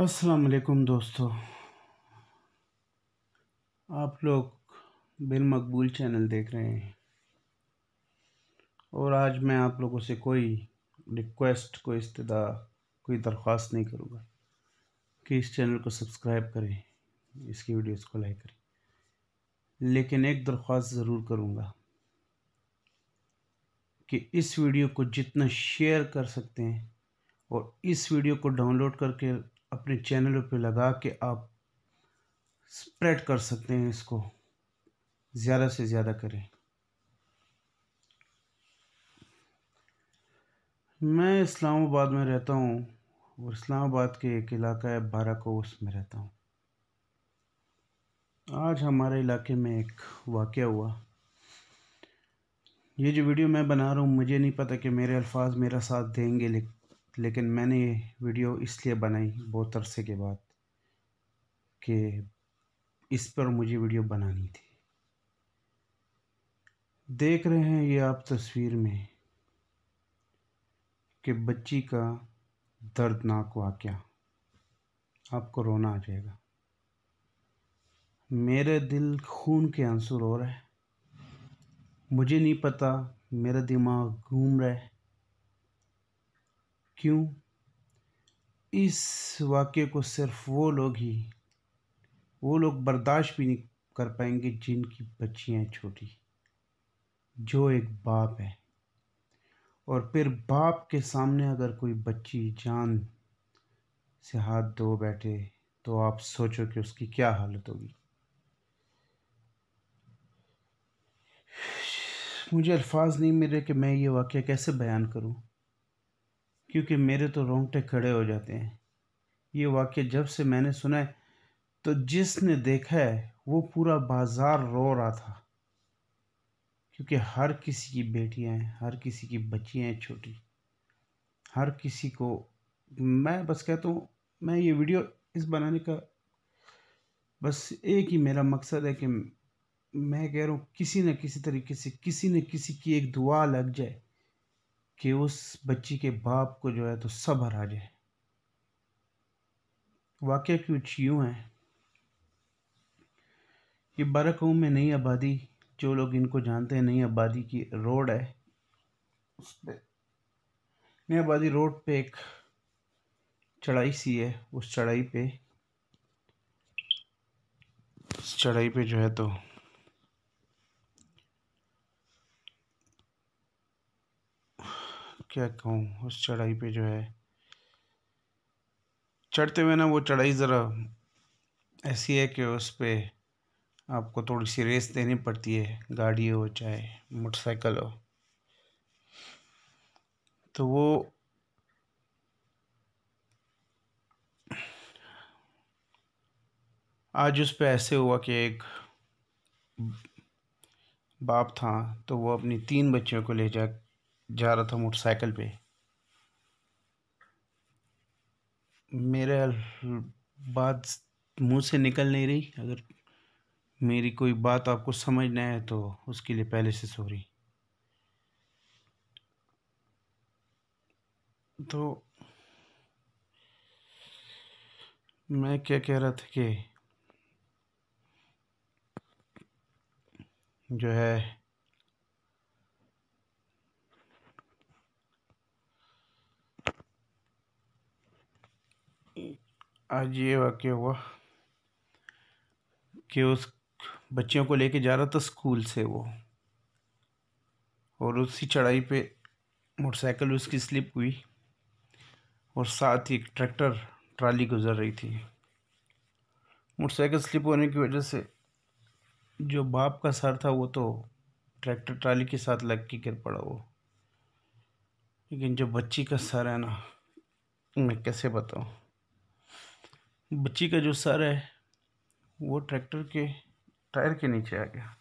अस्सलाम वालेकुम दोस्तों आप लोग बिन मकबूल चैनल देख रहे हैं और आज मैं आप लोगों से कोई रिक्वेस्ट कोई इस्तदा कोई दरख्वास्त नहीं करूँगा कि इस चैनल को सब्सक्राइब करें इसकी वीडियोस को लाइक करें लेकिन एक दरख्वास्त ज़रूर करूँगा कि इस वीडियो को जितना शेयर कर सकते हैं और इस वीडियो को डाउनलोड करके अपने चैनलों पे लगा के आप स्प्रेड कर सकते हैं इसको ज़्यादा से ज़्यादा करें मैं इस्लामाबाद में रहता हूँ और इस्लामाबाद के एक इलाका है बारा को उसमें रहता हूँ आज हमारे इलाके में एक वाक़ हुआ ये जो वीडियो मैं बना रहा हूँ मुझे नहीं पता कि मेरे अल्फाज मेरा साथ देंगे लेकिन लेकिन मैंने ये वीडियो इसलिए बनाई बहुत अरसे के बाद कि इस पर मुझे वीडियो बनानी थी देख रहे हैं ये आप तस्वीर में कि बच्ची का दर्दनाक वाक़ आपको रोना आ जाएगा मेरे दिल खून के आंसू रो रहे मुझे नहीं पता मेरा दिमाग घूम रहा है क्यों इस वाक्य को सिर्फ वो लोग ही वो लोग बर्दाश्त भी नहीं कर पाएंगे जिनकी बच्चियाँ छोटी जो एक बाप है और फिर बाप के सामने अगर कोई बच्ची जान से हाथ धो बैठे तो आप सोचो कि उसकी क्या हालत होगी मुझे अल्फाज नहीं मिल रहे कि मैं ये वाक्य कैसे बयान करूं क्योंकि मेरे तो रोंगटे खड़े हो जाते हैं ये वाक्य जब से मैंने सुना है तो जिसने देखा है वो पूरा बाजार रो रहा था क्योंकि हर किसी की बेटियां हैं हर किसी की बच्चियां हैं छोटी हर किसी को मैं बस कहता हूँ मैं ये वीडियो इस बनाने का बस एक ही मेरा मकसद है कि मैं कह रहा हूँ किसी न किसी तरीके से किसी न किसी की एक दुआ लग जाए कि उस बच्ची के बाप को जो है तो सब हरा जाए वाक़ कुछ यूँ है ये बारह कौम में नई आबादी जो लोग इनको जानते हैं नई आबादी की रोड है उस पर नई आबादी रोड पे एक चढ़ाई सी है उस चढ़ाई पे उस चढ़ाई पे जो है तो क्या कहूँ उस चढ़ाई पे जो है चढ़ते हुए ना वो चढ़ाई ज़रा ऐसी है कि उस पर आपको थोड़ी सी रेस देनी पड़ती है गाड़ी हो चाहे मोटरसाइकिल हो तो वो आज उस पर ऐसे हुआ कि एक बाप था तो वो अपनी तीन बच्चियों को ले जा जा रहा था मोटरसाइकिल पे मेरे बात मुंह से निकल नहीं रही अगर मेरी कोई बात आपको समझ नहीं है तो उसके लिए पहले से सॉरी तो मैं क्या कह रहा था कि जो है आज ये वाक्य हुआ कि उस बच्चियों को लेके जा रहा था स्कूल से वो और उसी चढ़ाई पे मोटरसाइकिल उसकी स्लिप हुई और साथ ही एक ट्रैक्टर ट्राली गुजर रही थी मोटरसाइकिल स्लिप होने की वजह से जो बाप का सर था वो तो ट्रैक्टर ट्राली के साथ लग के गिर पड़ा वो लेकिन जो बच्ची का सर है ना मैं कैसे बताऊँ बच्ची का जो सर है वो ट्रैक्टर के टायर के नीचे आ गया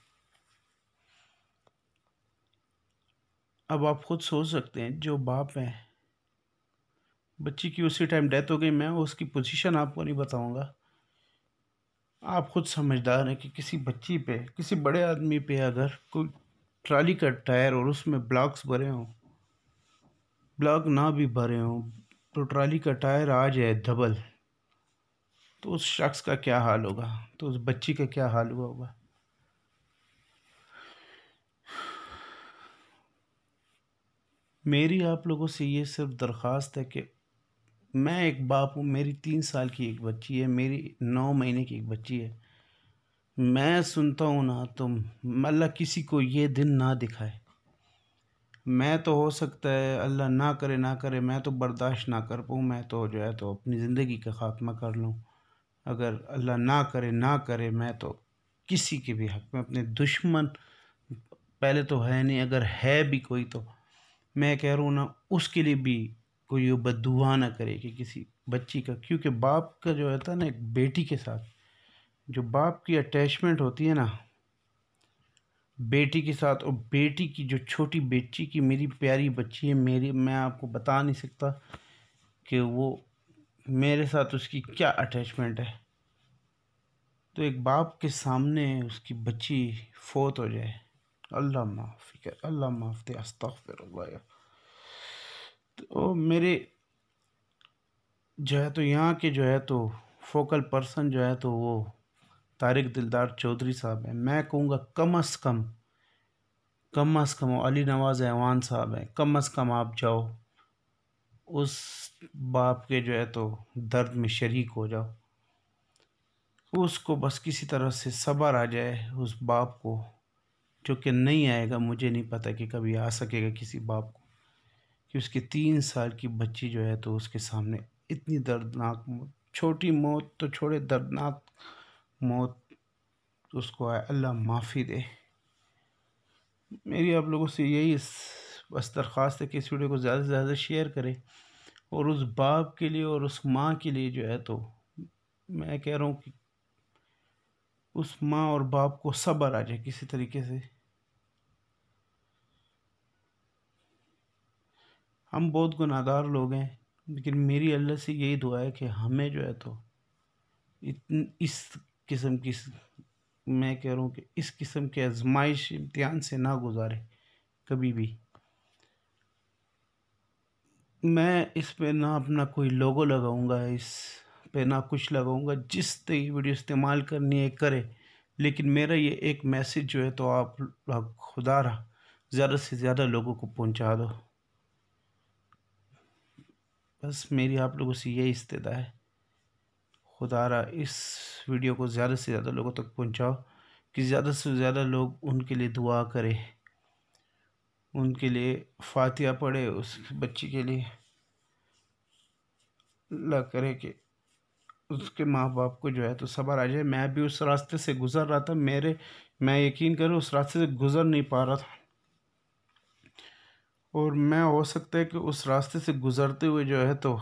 अब आप खुद सोच सकते हैं जो बाप हैं बच्ची की उसी टाइम डेथ हो गई मैं उसकी पोजीशन आपको नहीं बताऊंगा आप खुद समझदार हैं कि किसी बच्ची पे किसी बड़े आदमी पे अगर कोई ट्राली का टायर और उसमें ब्लॉक्स भरे हों ब्लॉक ना भी भरे हों तो ट्राली का टायर आ जाए डबल तो उस शख्स का क्या हाल होगा तो उस बच्ची का क्या हाल हुआ होगा मेरी आप लोगों से ये सिर्फ दरख्वास्त है कि मैं एक बाप हूँ मेरी तीन साल की एक बच्ची है मेरी नौ महीने की एक बच्ची है मैं सुनता हूँ ना तो अल्लाह किसी को ये दिन ना दिखाए मैं तो हो सकता है अल्लाह ना करे ना करे मैं तो बर्दाश्त ना कर पाऊँ मैं तो जो है तो अपनी ज़िंदगी का खात्मा कर लूँ अगर अल्लाह ना करे ना करे मैं तो किसी के भी हक में अपने दुश्मन पहले तो है नहीं अगर है भी कोई तो मैं कह रहा हूँ ना उसके लिए भी कोई बदुआ ना करे कि किसी बच्ची का क्योंकि बाप का जो होता है ना एक बेटी के साथ जो बाप की अटैचमेंट होती है ना बेटी के साथ और बेटी की जो छोटी बेटी की मेरी प्यारी बच्ची है मेरी मैं आपको बता नहीं सकता कि वो मेरे साथ उसकी क्या अटैचमेंट है तो एक बाप के सामने उसकी बच्ची फोत हो जाए अल्लाह माफ़ी कर अल्लाह माफ़ दे अस्तफ़िर तो मेरे जो है तो यहाँ के जो है तो फोकल पर्सन जो है तो वो तारिक दिलदार चौधरी साहब हैं मैं कहूँगा कम अज़ कम कम अज़ कम अली नवाज़ एवान साहब हैं कम अज़ कम आप जाओ उस बाप के जो है तो दर्द में शरीक हो जाओ उसको बस किसी तरह से सबर आ जाए उस बाप को जो कि नहीं आएगा मुझे नहीं पता कि कभी आ सकेगा किसी बाप को कि उसकी तीन साल की बच्ची जो है तो उसके सामने इतनी दर्दनाक मौत छोटी मौत तो छोड़े दर्दनाक मौत उसको आए अल्लाह माफ़ी दे मेरी आप लोगों से यही बस दरख्वास्त है कि इस वीडियो को ज़्यादा से ज़्यादा शेयर करें और उस बाप के लिए और उस माँ के लिए जो है तो मैं कह रहा हूँ कि उस माँ और बाप को सब्र आ जाए किसी तरीके से हम बहुत गुनाहगार लोग हैं लेकिन मेरी अल्लाह से यही दुआ है कि हमें जो है तो इतन इस किस्म की मैं कह रहा हूँ कि इस किस्म के आजमाइश इम्तिहान से ना गुजारे कभी भी मैं इस पे ना अपना कोई लोगो लगाऊंगा इस पे ना कुछ लगाऊंगा जिस तरह ये वीडियो इस्तेमाल करनी है करे लेकिन मेरा ये एक मैसेज जो है तो आप, आप खुदा रहा ज़्यादा से ज़्यादा लोगों को पहुंचा दो बस मेरी आप लोगों से यही इस्तः है खुदा रहा इस वीडियो को ज़्यादा से ज़्यादा लोगों तक पहुंचाओ कि ज़्यादा से ज़्यादा लोग उनके लिए दुआ करें उनके लिए फातिहा पढ़े उस बच्ची के लिए अल्लाह करे कि उसके माँ बाप को जो है तो सबर आ जाए मैं भी उस रास्ते से गुज़र रहा था मेरे मैं यकीन करूँ उस रास्ते से गुज़र नहीं पा रहा था और मैं हो सकता है कि उस रास्ते से गुज़रते हुए जो है तो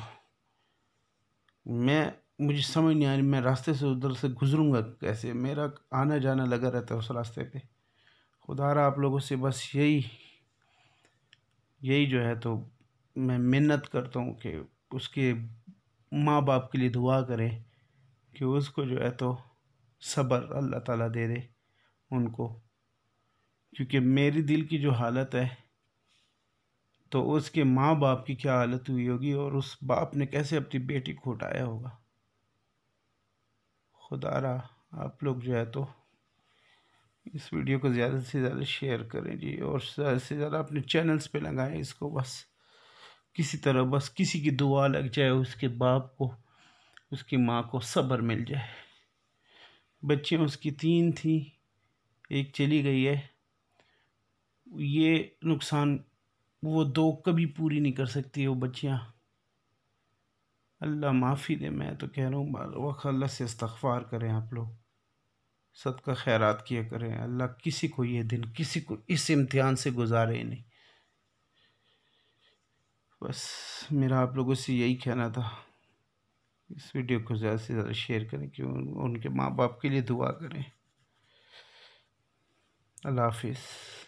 मैं मुझे समझ नहीं आ रही मैं रास्ते से उधर से गुज़रूँगा कैसे मेरा आना जाना लगा रहता है उस रास्ते पे खुदा रहा आप लोगों से बस यही यही जो है तो मैं मिन्नत करता हूँ कि उसके माँ बाप के लिए दुआ करें कि उसको जो है तो सब्र अल्लाह ताला दे दे उनको क्योंकि मेरी दिल की जो हालत है तो उसके माँ बाप की क्या हालत हुई होगी और उस बाप ने कैसे अपनी बेटी को उठाया होगा खुदारा आप लोग जो है तो इस वीडियो को ज़्यादा से ज़्यादा शेयर करें जी और ज़्यादा से ज़्यादा अपने चैनल्स पे लगाएं इसको बस किसी तरह बस किसी की दुआ लग जाए उसके बाप को उसकी माँ को सब्र मिल जाए बच्चे उसकी तीन थी एक चली गई है ये नुकसान वो दो कभी पूरी नहीं कर सकती वो बच्चियाँ अल्लाह माफ़ी दे मैं तो कह रहा हूँ वक्त अल्लाह से इस्तफ़ार करें आप लोग सदका खैरात किया करें अल्लाह किसी को ये दिन किसी को इस इम्तिहान से गुजारे ही नहीं बस मेरा आप लोगों से यही कहना था इस वीडियो को ज़्यादा से ज़्यादा शेयर करें कि उन, उनके माँ बाप के लिए दुआ करें अल्लाह हाफिज़